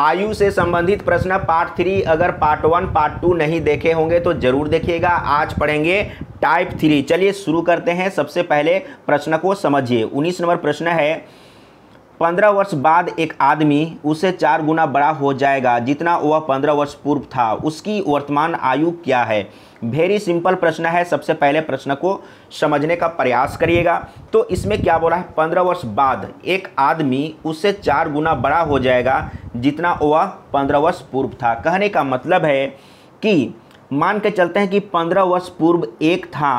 आयु से संबंधित प्रश्न पार्ट थ्री अगर पार्ट वन पार्ट टू नहीं देखे होंगे तो जरूर देखिएगा आज पढ़ेंगे टाइप थ्री चलिए शुरू करते हैं सबसे पहले प्रश्न को समझिए उन्नीस नंबर प्रश्न है पंद्रह वर्ष बाद एक आदमी उसे चार गुना बड़ा हो जाएगा जितना वह पंद्रह वर्ष पूर्व था उसकी वर्तमान आयु क्या है वेरी सिंपल प्रश्न है सबसे पहले प्रश्न को समझने का प्रयास करिएगा तो इसमें क्या बोला है पंद्रह वर्ष बाद एक आदमी उससे चार गुना बड़ा हो जाएगा जितना वह पंद्रह वर्ष पूर्व था कहने का मतलब है कि मान के चलते हैं कि पंद्रह वर्ष पूर्व एक था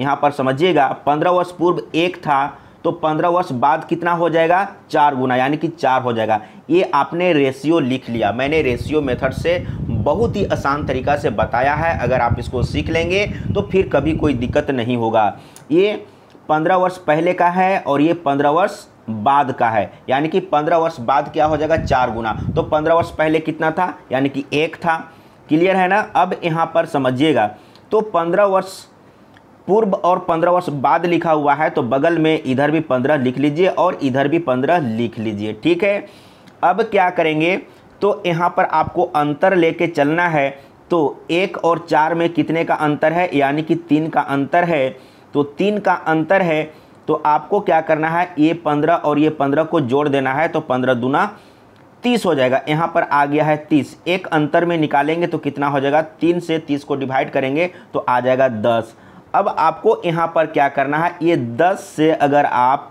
यहाँ पर समझिएगा पंद्रह वर्ष पूर्व एक था तो पंद्रह वर्ष बाद कितना हो जाएगा चार गुना यानी कि चार हो जाएगा ये आपने रेशियो लिख लिया मैंने रेशियो मेथड से बहुत ही आसान तरीका से बताया है अगर आप इसको सीख लेंगे तो फिर कभी कोई दिक्कत नहीं होगा ये पंद्रह वर्ष पहले का है और ये पंद्रह वर्ष बाद का है यानी कि पंद्रह वर्ष बाद क्या हो जाएगा चार गुना तो पंद्रह वर्ष पहले कितना था यानी कि एक था क्लियर है ना अब यहाँ पर समझिएगा तो पंद्रह वर्ष पूर्व और पंद्रह वर्ष बाद लिखा हुआ है तो बगल में इधर भी पंद्रह लिख लीजिए और इधर भी पंद्रह लिख लीजिए ठीक है अब क्या करेंगे तो यहाँ पर आपको अंतर लेके चलना है तो एक और चार में कितने का अंतर है यानी कि तीन का अंतर है तो तीन का अंतर है तो आपको क्या करना है ये पंद्रह और ये पंद्रह को जोड़ देना है तो पंद्रह दूना तीस हो जाएगा यहाँ पर आ गया है तीस एक अंतर में निकालेंगे तो कितना हो जाएगा तीन से तीस को डिवाइड करेंगे तो आ जाएगा दस अब आपको यहाँ पर क्या करना है ये दस से अगर आप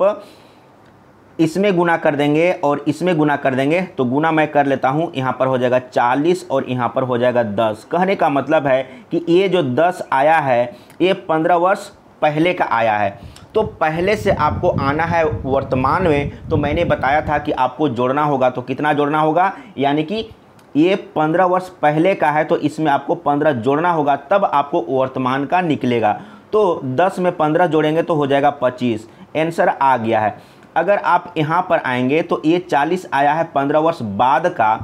इसमें गुना कर देंगे और इसमें गुना कर देंगे तो गुना मैं कर लेता हूँ यहाँ पर हो जाएगा चालीस और यहाँ पर हो जाएगा दस कहने का मतलब है कि ये जो दस आया है ये पंद्रह वर्ष पहले का आया है तो पहले से आपको आना है वर्तमान में तो मैंने बताया था कि आपको जोड़ना होगा तो कितना जोड़ना होगा यानी कि ये पंद्रह वर्ष पहले का है तो इसमें आपको पंद्रह जोड़ना होगा तब आपको वर्तमान का निकलेगा तो दस में पंद्रह जोड़ेंगे तो हो जाएगा पच्चीस आंसर आ गया है अगर आप यहाँ पर आएंगे तो ये चालीस आया है पंद्रह वर्ष बाद का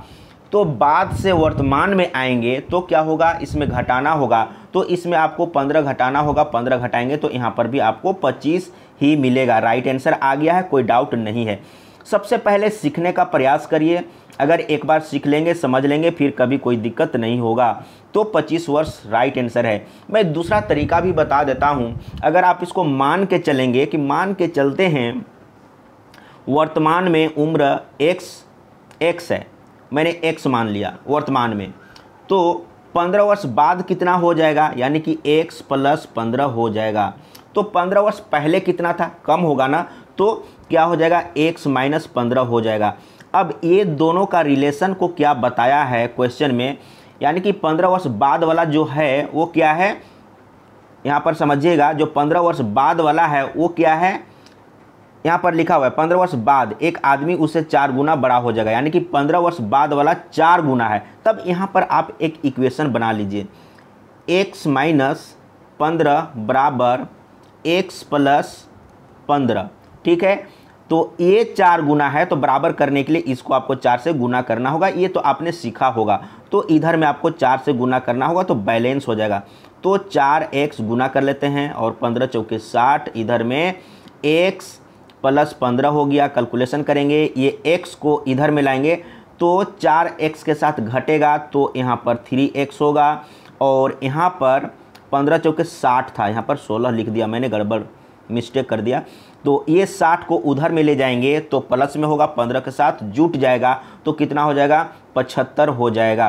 तो बाद से वर्तमान में आएंगे तो क्या होगा इसमें घटाना होगा तो इसमें आपको पंद्रह घटाना होगा पंद्रह घटाएंगे तो यहाँ पर भी आपको पच्चीस ही मिलेगा राइट आंसर आ गया है कोई डाउट नहीं है सबसे पहले सीखने का प्रयास करिए अगर एक बार सीख लेंगे समझ लेंगे फिर कभी कोई दिक्कत नहीं होगा तो 25 वर्ष राइट आंसर है मैं दूसरा तरीका भी बता देता हूँ अगर आप इसको मान के चलेंगे कि मान के चलते हैं वर्तमान में उम्र एक्स एक्स है मैंने एक्स मान लिया वर्तमान में तो पंद्रह वर्ष बाद कितना हो जाएगा यानी कि एक्स प्लस पंद्रह हो जाएगा तो पंद्रह वर्ष पहले कितना था कम होगा ना तो क्या हो जाएगा एक्स माइनस पंद्रह हो जाएगा अब ये दोनों का रिलेशन को क्या बताया है क्वेश्चन में यानी कि पंद्रह वर्ष बाद वाला जो है वो क्या है यहाँ पर समझिएगा जो पंद्रह वर्ष बाद वाला है वो क्या है यहाँ पर लिखा हुआ है पंद्रह वर्ष बाद एक आदमी उससे चार गुना बड़ा हो जाएगा यानी कि पंद्रह वर्ष बाद वाला चार गुना है तब यहाँ पर आप एक इक्वेशन बना लीजिए एक्स माइनस पंद्रह बराबर एक्स प्लस पंद्रह ठीक है तो ये चार गुना है तो बराबर करने के लिए इसको आपको चार से गुना करना होगा ये तो आपने सीखा होगा तो इधर में आपको चार से गुना करना होगा तो बैलेंस हो जाएगा तो चार एक्स गुना कर लेते हैं और पंद्रह चौके साठ इधर में एक्स प्लस पंद्रह हो गया कैलकुलेशन करेंगे ये एक्स को इधर में लाएंगे तो चार एक्स के साथ घटेगा तो यहाँ पर थ्री एक्स होगा और यहाँ पर पंद्रह चौके साठ था यहाँ पर सोलह लिख दिया मैंने गड़बड़ मिस्टेक कर दिया तो ये साठ को उधर में ले जाएंगे तो प्लस में होगा पंद्रह के साथ जुट जाएगा तो कितना हो जाएगा पचहत्तर हो जाएगा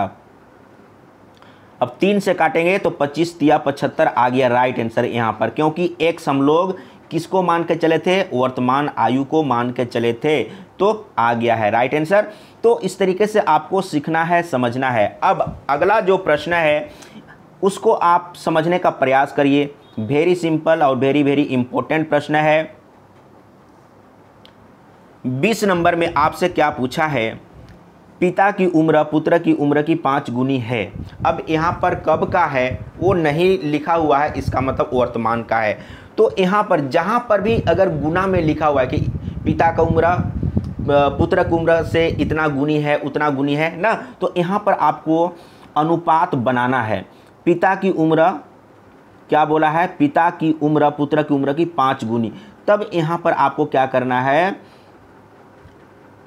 अब तीन से काटेंगे तो पच्चीस तिया पचहत्तर आ गया राइट आंसर यहां पर क्योंकि एक हम लोग किसको मान के चले थे वर्तमान आयु को मान के चले थे तो आ गया है राइट आंसर तो इस तरीके से आपको सीखना है समझना है अब अगला जो प्रश्न है उसको आप समझने का प्रयास करिए वेरी सिंपल और वेरी वेरी इंपॉर्टेंट प्रश्न है बीस नंबर में आपसे क्या पूछा है पिता की उम्र पुत्र की उम्र की पाँच गुनी है अब यहाँ पर कब का है वो नहीं लिखा हुआ है इसका मतलब वर्तमान का है तो यहाँ पर जहाँ पर भी अगर गुना में लिखा हुआ है कि पिता का उम्र पुत्र की उम्र से इतना गुनी है उतना गुनी है ना तो यहाँ पर आपको अनुपात बनाना है पिता की उम्र क्या बोला है पिता की उम्र पुत्र की उम्र की पाँच गुनी तब यहाँ पर आपको क्या करना है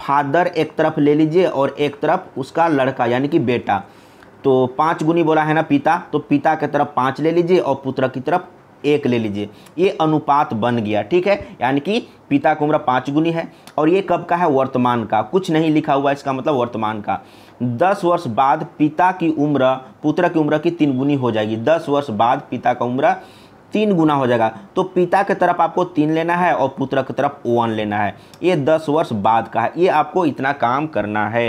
फादर एक तरफ ले लीजिए और एक तरफ उसका लड़का यानी कि बेटा तो पाँच गुनी बोला है ना पिता तो पिता के तरफ पाँच ले लीजिए और पुत्र की तरफ एक ले लीजिए ये अनुपात बन गया ठीक है यानी कि पिता की उम्र पाँच गुनी है और ये कब का है वर्तमान का कुछ नहीं लिखा हुआ इसका मतलब वर्तमान का दस वर्ष बाद पिता की उम्र पुत्र की उम्र की तीन गुनी हो जाएगी दस वर्ष बाद पिता का उम्र तीन गुना हो जाएगा तो पिता की तरफ आपको तीन लेना है और पुत्र की तरफ वन लेना है ये दस वर्ष बाद का है ये आपको इतना काम करना है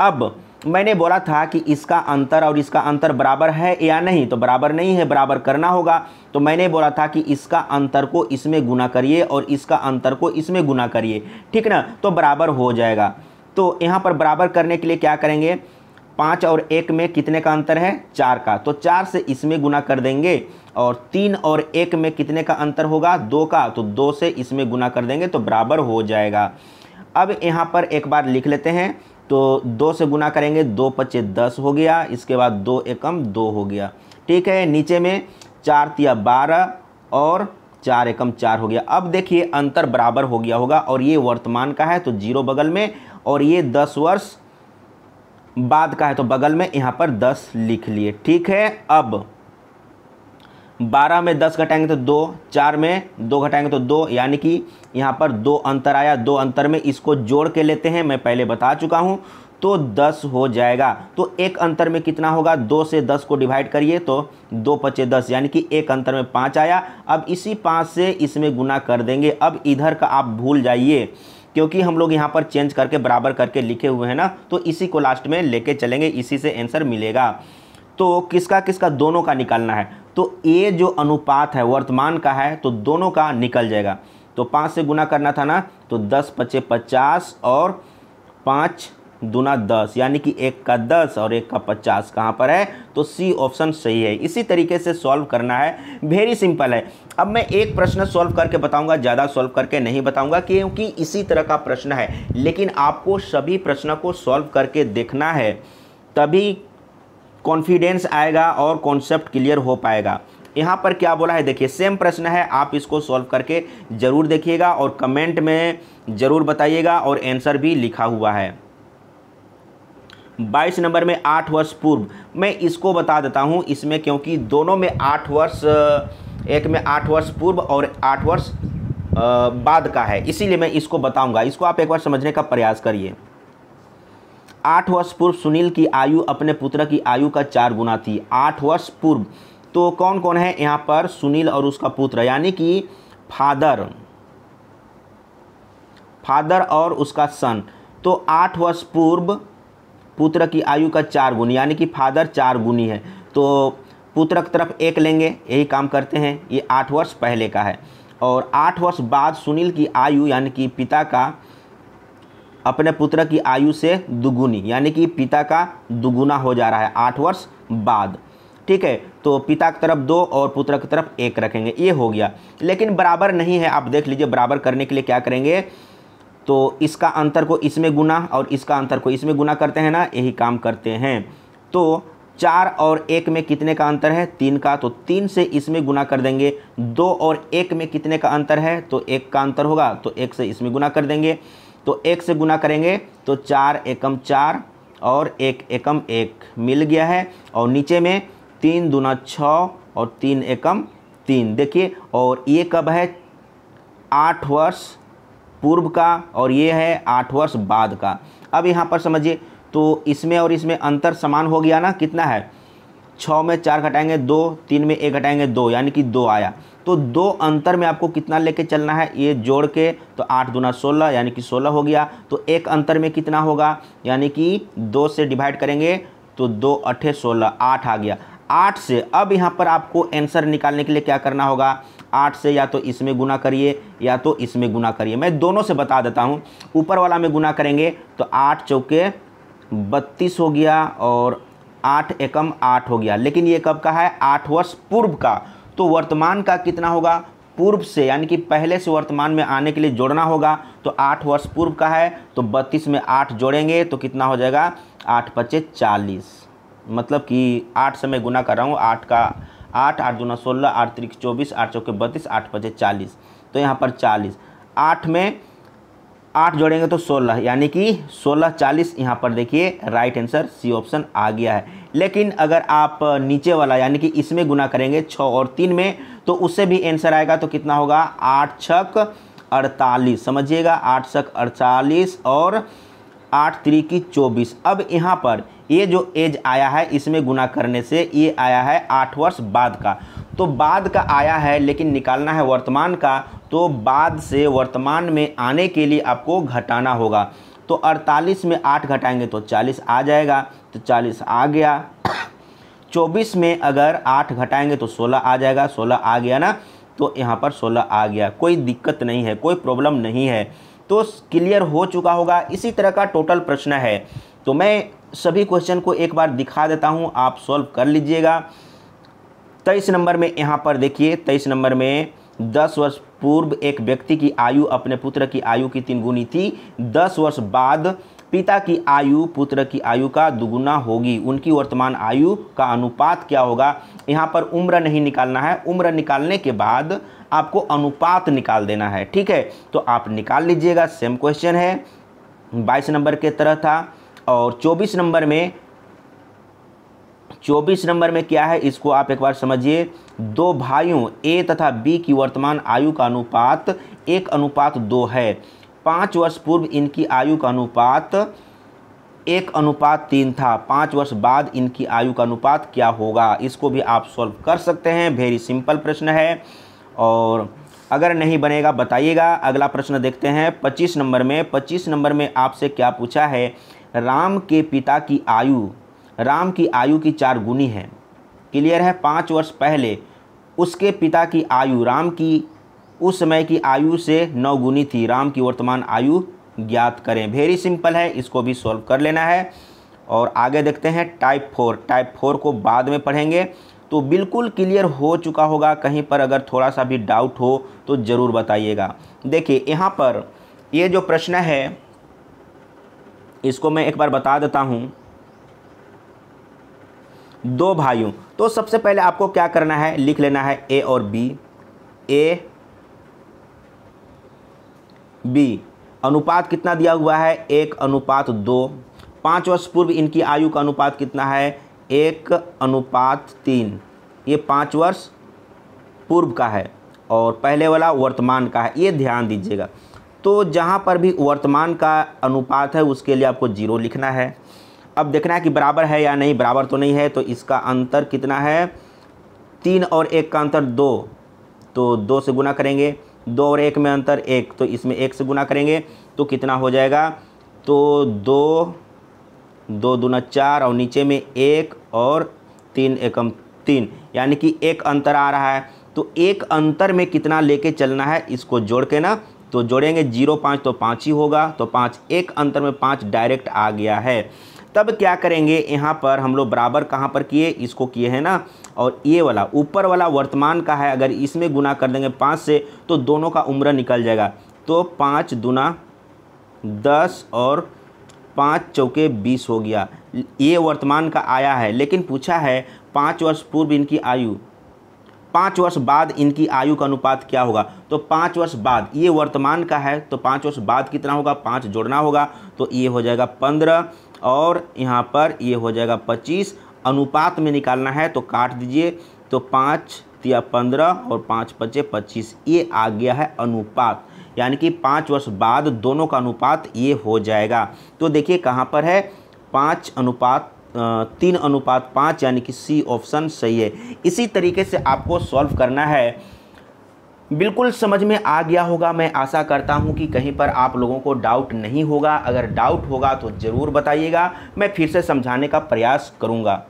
अब मैंने बोला था कि इसका अंतर और इसका अंतर बराबर है या नहीं तो बराबर नहीं है बराबर करना होगा तो मैंने बोला था कि इसका अंतर को इसमें गुना करिए और इसका अंतर को इसमें गुना करिए ठीक ना तो बराबर हो जाएगा तो यहाँ पर बराबर करने के लिए क्या करेंगे पाँच और एक में कितने का अंतर है चार का तो चार से इसमें गुना कर देंगे और तीन और एक में कितने का अंतर होगा दो का तो दो से इसमें गुना कर देंगे तो बराबर हो जाएगा अब यहाँ पर एक बार लिख लेते हैं तो दो से गुना करेंगे दो पच्चे दस हो गया इसके बाद दो एकम दो हो गया ठीक है नीचे में चार तिया बारह और चार एकम चार हो गया अब देखिए अंतर बराबर हो गया होगा और ये वर्तमान का है तो जीरो बगल में और ये दस वर्ष बाद का है तो बगल में यहाँ पर दस लिख लिए ठीक है अब बारह में दस घटाएंगे तो दो चार में दो घटाएंगे तो दो यानी कि यहाँ पर दो अंतर आया दो अंतर में इसको जोड़ के लेते हैं मैं पहले बता चुका हूँ तो दस हो जाएगा तो एक अंतर में कितना होगा दो से दस को डिवाइड करिए तो दो पचे दस यानी कि एक अंतर में पाँच आया अब इसी पाँच से इसमें गुना कर देंगे अब इधर का आप भूल जाइए क्योंकि हम लोग यहाँ पर चेंज करके बराबर करके लिखे हुए हैं ना तो इसी को लास्ट में लेके चलेंगे इसी से आंसर मिलेगा तो किसका किसका दोनों का निकालना है तो ए जो अनुपात है वर्तमान का है तो दोनों का निकल जाएगा तो पाँच से गुना करना था ना तो दस पच्चे पचास और पाँच दुना दस यानी कि एक का दस और एक का पचास कहाँ पर है तो सी ऑप्शन सही है इसी तरीके से सॉल्व करना है वेरी सिंपल है अब मैं एक प्रश्न सॉल्व करके बताऊंगा ज़्यादा सॉल्व करके नहीं बताऊंगा क्योंकि इसी तरह का प्रश्न है लेकिन आपको सभी प्रश्न को सॉल्व करके देखना है तभी कॉन्फिडेंस आएगा और कॉन्सेप्ट क्लियर हो पाएगा यहाँ पर क्या बोला है देखिए सेम प्रश्न है आप इसको सॉल्व करके ज़रूर देखिएगा और कमेंट में ज़रूर बताइएगा और आंसर भी लिखा हुआ है बाईस नंबर में आठ वर्ष पूर्व मैं इसको बता देता हूँ इसमें क्योंकि दोनों में आठ वर्ष एक में आठ वर्ष पूर्व और आठ वर्ष बाद का है इसीलिए मैं इसको बताऊंगा इसको आप एक बार समझने का प्रयास करिए आठ वर्ष पूर्व सुनील की आयु अपने पुत्र की आयु का चार गुना थी आठ वर्ष पूर्व तो कौन कौन है यहाँ पर सुनील और उसका पुत्र यानी कि फादर फादर और उसका सन तो आठ वर्ष पूर्व पुत्र की आयु का चार गुनी यानी कि फादर चार गुनी है तो पुत्र की तरफ एक लेंगे यही काम करते हैं ये आठ वर्ष पहले का है और आठ वर्ष बाद सुनील की आयु यानी कि पिता का अपने पुत्र की आयु से दुगुनी यानी कि पिता का दुगुना हो जा रहा है आठ वर्ष बाद ठीक है तो पिता की तरफ दो और पुत्र की तरफ एक रखेंगे ये हो गया लेकिन बराबर नहीं है आप देख लीजिए बराबर करने के लिए क्या करेंगे तो इसका अंतर को इसमें गुना और इसका अंतर को इसमें गुना करते हैं ना यही काम करते हैं तो चार और एक में कितने का अंतर है तीन का तो तीन से इसमें गुना कर देंगे दो और एक में कितने का अंतर है तो एक का अंतर होगा तो एक से इसमें गुना कर देंगे तो एक से गुना करेंगे तो चार एकम चार और एक एकम एक मिल गया है और नीचे में तीन दुना छः और तीन एकम तीन देखिए और ये कब है आठ वर्ष पूर्व का और ये है आठ वर्ष बाद का अब यहाँ पर समझिए तो इसमें और इसमें अंतर समान हो गया ना कितना है छः में चार घटाएंगे दो तीन में एक घटाएंगे दो यानी कि दो आया तो दो अंतर में आपको कितना लेके चलना है ये जोड़ के तो आठ दुना सोलह यानी कि सोलह हो गया तो एक अंतर में कितना होगा यानी कि दो से डिवाइड करेंगे तो दो अठे सोलह आठ आ गया आठ से अब यहाँ पर आपको आंसर निकालने के लिए क्या करना होगा आठ से या तो इसमें गुना करिए या तो इसमें गुना करिए मैं दोनों से बता देता हूँ ऊपर वाला में गुना करेंगे तो आठ चौके बत्तीस हो गया और आठ एकम आठ हो गया लेकिन ये कब का है आठ वर्ष पूर्व का तो वर्तमान का कितना होगा पूर्व से यानी कि पहले से वर्तमान में आने के लिए जोड़ना होगा तो आठ वर्ष पूर्व का है तो बत्तीस में आठ जोड़ेंगे तो कितना हो जाएगा आठ पच्चे चालीस मतलब कि आठ से मैं गुना कर रहा हूँ आठ का आठ आठ दूना सोलह आठ त्रिक चौबीस आठ चौके बत्तीस आठ पचे चालीस तो यहाँ पर चालीस आठ में आठ जोड़ेंगे तो सोलह यानी कि सोलह चालीस यहाँ पर देखिए राइट आंसर सी ऑप्शन आ गया है लेकिन अगर आप नीचे वाला यानी कि इसमें गुना करेंगे छः और तीन में तो उससे भी आंसर आएगा तो कितना होगा आठ छक अड़तालीस समझिएगा आठ छक अड़तालीस और आठ त्री की चौबीस अब यहाँ पर ये जो एज आया है इसमें गुना करने से ये आया है आठ वर्ष बाद का तो बाद का आया है लेकिन निकालना है वर्तमान का तो बाद से वर्तमान में आने के लिए आपको घटाना होगा तो 48 में 8 घटाएंगे तो 40 आ जाएगा तो 40 आ गया 24 में अगर 8 घटाएंगे तो 16 आ जाएगा 16 आ गया ना तो यहाँ पर 16 आ गया कोई दिक्कत नहीं है कोई प्रॉब्लम नहीं है तो क्लियर हो चुका होगा इसी तरह का टोटल प्रश्न है तो मैं सभी क्वेश्चन को एक बार दिखा देता हूँ आप सॉल्व कर लीजिएगा तेईस नंबर में यहाँ पर देखिए तेईस नंबर में दस वर्ष पूर्व एक व्यक्ति की आयु अपने पुत्र की आयु की तीन गुनी थी दस वर्ष बाद पिता की आयु पुत्र की आयु का दुगुना होगी उनकी वर्तमान आयु का अनुपात क्या होगा यहाँ पर उम्र नहीं निकालना है उम्र निकालने के बाद आपको अनुपात निकाल देना है ठीक है तो आप निकाल लीजिएगा सेम क्वेश्चन है बाईस नंबर के तरह था और चौबीस नंबर में चौबीस नंबर में क्या है इसको आप एक बार समझिए दो भाइयों ए तथा बी की वर्तमान आयु का अनुपात एक अनुपात दो है पाँच वर्ष पूर्व इनकी आयु का अनुपात एक अनुपात तीन था पाँच वर्ष बाद इनकी आयु का अनुपात क्या होगा इसको भी आप सॉल्व कर सकते हैं वेरी सिंपल प्रश्न है और अगर नहीं बनेगा बताइएगा अगला प्रश्न देखते हैं पच्चीस नंबर में पच्चीस नंबर में आपसे क्या पूछा है राम के पिता की आयु राम की आयु की चार गुनी है क्लियर है पाँच वर्ष पहले उसके पिता की आयु राम की उस समय की आयु से नौ गुनी थी राम की वर्तमान आयु ज्ञात करें वेरी सिंपल है इसको भी सॉल्व कर लेना है और आगे देखते हैं टाइप फोर टाइप फोर को बाद में पढ़ेंगे तो बिल्कुल क्लियर हो चुका होगा कहीं पर अगर थोड़ा सा भी डाउट हो तो ज़रूर बताइएगा देखिए यहाँ पर ये जो प्रश्न है इसको मैं एक बार बता देता हूँ दो भाइयों तो सबसे पहले आपको क्या करना है लिख लेना है ए और बी ए बी अनुपात कितना दिया हुआ है एक अनुपात दो पाँच वर्ष पूर्व इनकी आयु का अनुपात कितना है एक अनुपात तीन ये पाँच वर्ष पूर्व का है और पहले वाला वर्तमान का है ये ध्यान दीजिएगा तो जहाँ पर भी वर्तमान का अनुपात है उसके लिए आपको जीरो लिखना है अब देखना है कि बराबर है या नहीं बराबर तो नहीं है तो इसका अंतर कितना है तीन और एक का अंतर दो तो दो से गुना करेंगे दो और एक में अंतर एक तो इसमें एक से गुना करेंगे तो कितना हो जाएगा तो दो दो दुना चार और नीचे में एक और तीन एकम तीन यानी कि एक अंतर आ रहा है तो एक अंतर में कितना लेके चलना है इसको जोड़ के ना तो जोड़ेंगे जीरो पाँच तो पाँच ही होगा तो पाँच एक अंतर में पाँच डायरेक्ट आ गया है तब क्या करेंगे यहाँ पर हम लोग बराबर कहाँ पर किए इसको किए हैं ना और ये वाला ऊपर वाला वर्तमान का है अगर इसमें गुना कर देंगे पाँच से तो दोनों का उम्र निकल जाएगा तो पाँच दुना दस और पाँच चौके बीस हो गया ये वर्तमान का आया है लेकिन पूछा है पाँच वर्ष पूर्व इनकी आयु पाँच वर्ष बाद इनकी आयु का अनुपात क्या होगा तो पाँच वर्ष बाद ये वर्तमान का है तो पाँच वर्ष बाद कितना होगा पाँच जोड़ना होगा तो ये हो जाएगा पंद्रह और यहाँ पर ये हो जाएगा पच्चीस अनुपात में निकालना है तो काट दीजिए तो पाँच या पंद्रह और पाँच पचे पच्चीस ये आ गया है अनुपात यानी कि पाँच वर्ष बाद दोनों का अनुपात ये हो जाएगा तो देखिए कहाँ पर है पाँच अनुपात तीन अनुपात पाँच यानी कि सी ऑप्शन सही है इसी तरीके से आपको सॉल्व करना है बिल्कुल समझ में आ गया होगा मैं आशा करता हूं कि कहीं पर आप लोगों को डाउट नहीं होगा अगर डाउट होगा तो ज़रूर बताइएगा मैं फिर से समझाने का प्रयास करूंगा